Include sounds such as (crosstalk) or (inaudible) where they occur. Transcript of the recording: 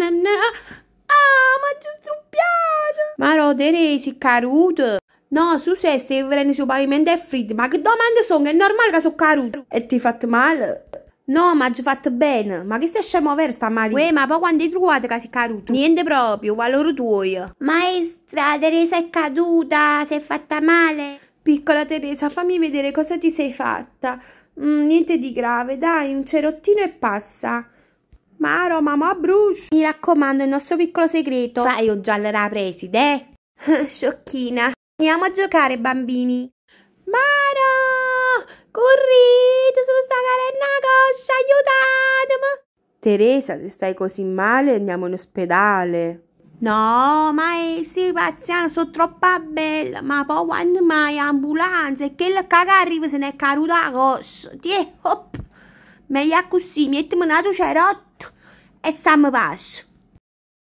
nanna. Ah, ma ci ho struppiato! Maro, Teresi, caruto! No, su se stai venendo sul pavimento è freddo, ma che domande sono? È normale che sono caruto! E ti hai fatto male? No, ma ci fatto bene. Ma che stai scemo per stamattina? Uè, ma poi quando hai trovato che sei caduto? Niente proprio, valore tuo. Maestra, Teresa è caduta, si è fatta male. Piccola Teresa, fammi vedere cosa ti sei fatta. Mm, niente di grave, dai, un cerottino e passa. Maro, mamma Bruce! Mi raccomando, il nostro piccolo segreto. Fai o oh, già la preside? Eh, (laughs) sciocchina. Andiamo a giocare, bambini. Maro! Correte, sono stata carena coscia, aiutatemi! Teresa, se stai così male andiamo in ospedale. No, ma maestri, pazienza, sono troppo bella, ma poi quando mai ambulanza e che la caga arriva se ne è caruta la coscia. Tiè, hop! Meglio così, mettimi una cerotto. é Sama baixo.